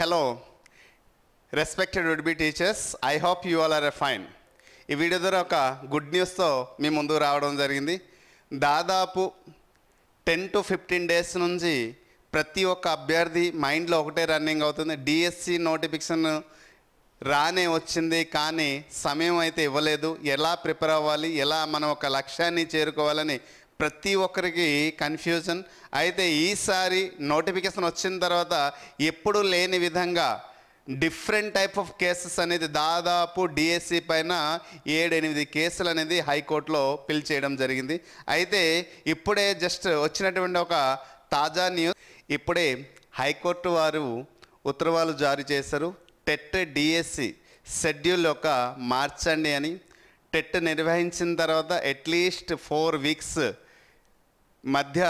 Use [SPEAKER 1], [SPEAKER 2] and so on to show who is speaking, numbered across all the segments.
[SPEAKER 1] hello respected would be teachers I hope hope all are a fine ఈ video ద్వారా ఒక good న్యూస్తో మీ ముందు రావడం జరిగింది దాదాపు టెన్ టు ఫిఫ్టీన్ డేస్ నుంచి ప్రతి ఒక్క అభ్యర్థి మైండ్లో ఒకటే రన్నింగ్ అవుతుంది డిఎస్సి నోటిఫికేషన్ రానే వచ్చింది కానీ సమయం అయితే ఇవ్వలేదు ఎలా ప్రిపేర్ అవ్వాలి ఎలా మనం ఒక లక్ష్యాన్ని చేరుకోవాలని ప్రతి ఒక్కరికి కన్ఫ్యూజన్ అయితే ఈసారి నోటిఫికేషన్ వచ్చిన తర్వాత ఎప్పుడు లేని విధంగా డిఫరెంట్ టైప్ ఆఫ్ కేసెస్ అనేది దాదాపు డిఎస్సి పైన ఏడెనిమిది కేసులు అనేది హైకోర్టులో పిల్ చేయడం జరిగింది అయితే ఇప్పుడే జస్ట్ వచ్చినటువంటి ఒక తాజా న్యూస్ ఇప్పుడే హైకోర్టు వారు ఉత్తర్వాలు జారీ చేశారు టెట్ డిఎస్సి షెడ్యూల్ ఒక మార్చండి అని టెట్ నిర్వహించిన తర్వాత అట్లీస్ట్ ఫోర్ వీక్స్ మధ్య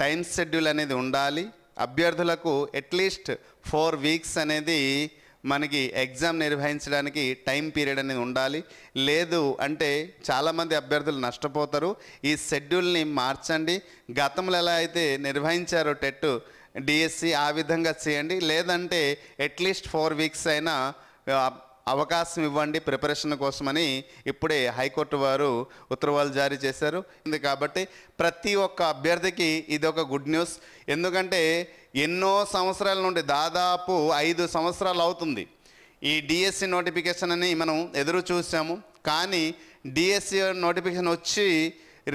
[SPEAKER 1] టైం షెడ్యూల్ అనేది ఉండాలి అభ్యర్థులకు అట్లీస్ట్ ఫోర్ వీక్స్ అనేది మనకి ఎగ్జామ్ నిర్వహించడానికి టైం పీరియడ్ అనేది ఉండాలి లేదు అంటే చాలామంది అభ్యర్థులు నష్టపోతారు ఈ షెడ్యూల్ని మార్చండి గతంలో ఎలా అయితే నిర్వహించారో టెట్ డిఎస్సి ఆ విధంగా చేయండి లేదంటే అట్లీస్ట్ ఫోర్ వీక్స్ అయినా అవకాశం ఇవ్వండి ప్రిపరేషన్ కోసమని ఇప్పుడే హైకోర్టు వారు ఉత్తర్వులు జారీ చేశారు ఇది కాబట్టి ప్రతి ఒక్క అభ్యర్థికి ఇది ఒక గుడ్ న్యూస్ ఎందుకంటే ఎన్నో సంవత్సరాల నుండి దాదాపు ఐదు సంవత్సరాలు అవుతుంది ఈ డిఎస్సి నోటిఫికేషన్ అని మనం ఎదురు చూసాము కానీ డిఎస్సి నోటిఫికేషన్ వచ్చి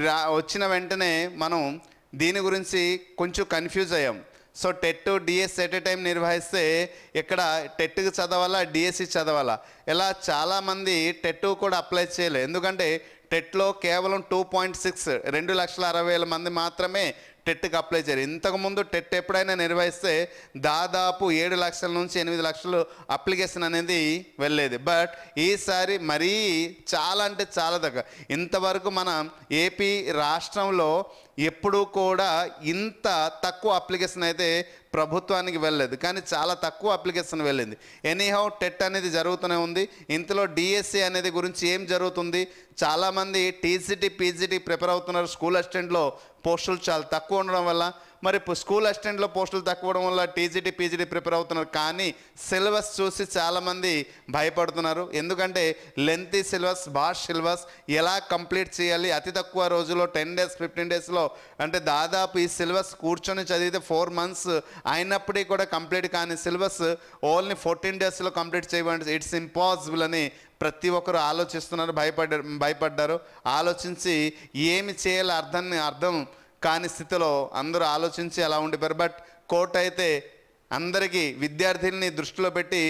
[SPEAKER 1] రా వచ్చిన వెంటనే మనం దీని గురించి కొంచెం కన్ఫ్యూజ్ అయ్యాము so TET DS at a time నిర్వహిస్తే ఇక్కడ టెట్కి చదవాలా డిఎస్సి చదవాలా ఇలా చాలామంది టెట్ కూడా అప్లై చేయలేదు ఎందుకంటే టెట్లో కేవలం టూ పాయింట్ సిక్స్ రెండు లక్షల అరవై వేల మంది మాత్రమే టెట్కి అప్లై చేయరు ఇంతకుముందు టెట్ ఎప్పుడైనా నిర్వహిస్తే దాదాపు ఏడు లక్షల నుంచి ఎనిమిది లక్షలు అప్లికేషన్ అనేది వెళ్ళేది బట్ ఈసారి మరీ చాలా అంటే చాలా దగ్గర ఇంతవరకు మనం ఏపీ రాష్ట్రంలో ఎప్పుడూ కూడా ఇంత తక్కువ అప్లికేషన్ అయితే ప్రభుత్వానికి వెళ్ళలేదు కానీ చాలా తక్కువ అప్లికేషన్ వెళ్ళింది ఎనీహౌ టెట్ అనేది జరుగుతూనే ఉంది ఇంతలో డిఎస్సి అనేది గురించి ఏం జరుగుతుంది చాలామంది టీసీటీ పీజీటీ ప్రిపేర్ అవుతున్నారు స్కూల్ అసిస్టెంట్లో పోస్టులు చాలా తక్కువ ఉండడం వల్ల మరి స్కూల్ అసిస్టెంట్లో పోస్టులు తక్కువ ఉండడం వల్ల టీజీటీ పీజీటీ ప్రిపేర్ అవుతున్నారు కానీ సిలబస్ చూసి చాలామంది భయపడుతున్నారు ఎందుకంటే లెంతీ సిలబస్ బాష్ సిలబస్ ఎలా కంప్లీట్ చేయాలి అతి తక్కువ రోజుల్లో టెన్ డేస్ ఫిఫ్టీన్ డేస్లో అంటే దాదాపు ఈ సిలబస్ కూర్చొని చదివితే ఫోర్ మంత్స్ అయినప్పటికీ కూడా కంప్లీట్ కానీ సిలబస్ ఓన్లీ ఫోర్టీన్ డేస్లో కంప్లీట్ చేయబడి ఇట్స్ ఇంపాసిబుల్ అని ప్రతి ఒక్కరు ఆలోచిస్తున్నారు భయపడ్డ భయపడ్డారు ఆలోచించి ఏమి చేయాలి అర్థం అర్థం కాని స్థితిలో అందరూ ఆలోచించి అలా ఉండిపోయారు బట్ కోర్టు అయితే అందరికీ విద్యార్థుల్ని దృష్టిలో పెట్టి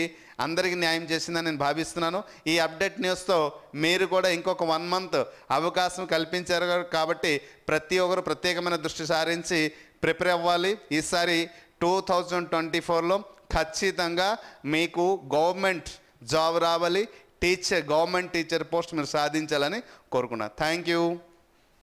[SPEAKER 1] అందరికీ న్యాయం చేసిందని నేను భావిస్తున్నాను ఈ అప్డేట్ న్యూస్తో మీరు కూడా ఇంకొక వన్ మంత్ అవకాశం కల్పించారు కాబట్టి ప్రతి ఒక్కరు ప్రత్యేకమైన దృష్టి సారించి ప్రిపేర్ అవ్వాలి ఈసారి టూ థౌజండ్ ట్వంటీ ఫోర్లో ఖచ్చితంగా మీకు గవర్నమెంట్ జాబ్ రావాలి టీచర్ గవర్నమెంట్ టీచర్ పోస్ట్ మీరు సాధించాలని కోరుకున్నా థ్యాంక్ యూ